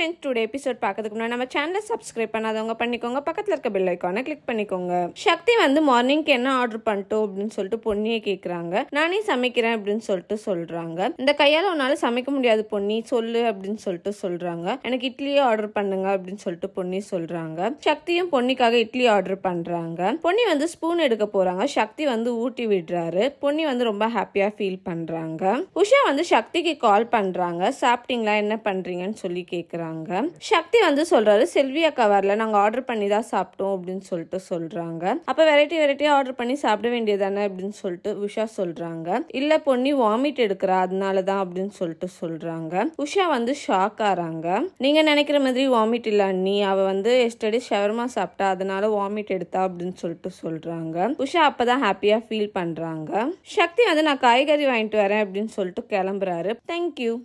friends today episode பார்க்கறதுக்கு முன்னாடி நம்ம சேனலை சப்ஸ்கிரைப் பண்ணாதவங்க பண்ணிக்கோங்க பக்கத்தில் இருக்க பெல் ஐக்கானை கிளிக் பண்ணிக்கோங்க சக்தி வந்து மார்னிங்க்கு என்ன ஆர்டர் பண்ணிட்டோம் அப்படின்னு சொல்லிட்டு பொன்னியை கேட்குறாங்க நானே சமைக்கிறேன் அப்படின்னு சொல்லிட்டு சொல்கிறாங்க இந்த கையால் உன்னால் சமைக்க முடியாது பொன்னி சொல்லு அப்படின்னு சொல்லிட்டு சொல்கிறாங்க எனக்கு இட்லியே ஆர்டர் பண்ணுங்க அப்படின்னு சொல்லிட்டு பொன்னி சொல்கிறாங்க சக்தியும் பொன்னிக்காக இட்லி ஆர்டர் பண்ணுறாங்க பொன்னி வந்து ஸ்பூன் எடுக்க போகிறாங்க சக்தி வந்து ஊட்டி விடுறாரு பொன்னி வந்து ரொம்ப ஹாப்பியாக ஃபீல் பண்ணுறாங்க உஷா வந்து சக்திக்கு கால் பண்ணுறாங்க சாப்பிட்டீங்களா என்ன பண்ணுறீங்கன்னு சொல்லி கேட்குறாங்க சொல்கிறாங்க சக்தி வந்து சொல்கிறாரு செல்வி அக்கா வரல நாங்கள் ஆர்டர் பண்ணி தான் சாப்பிட்டோம் அப்படின்னு சொல்லிட்டு சொல்கிறாங்க அப்போ வெரைட்டி வெரைட்டியாக ஆர்டர் பண்ணி சாப்பிட வேண்டியதானே அப்படின்னு சொல்லிட்டு உஷா சொல்கிறாங்க இல்லை பொண்ணி வாமிட் எடுக்கிறா அதனால தான் அப்படின்னு சொல்லிட்டு சொல்கிறாங்க உஷா வந்து ஷாக் ஆகிறாங்க நீங்கள் நினைக்கிற மாதிரி வாமிட் இல்லை அண்ணி அவள் வந்து எஸ்டர்டே ஷவர்மா சாப்பிட்டா அதனால வாமிட் எடுத்தா அப்படின்னு சொல்லிட்டு சொல்கிறாங்க உஷா அப்போ தான் ஹாப்பியாக ஃபீல் பண்ணுறாங்க சக்தி வந்து நான் காய்கறி வாங்கிட்டு வரேன் அப்படின்னு சொல்லிட்டு கிளம்புறாரு தேங்க்யூ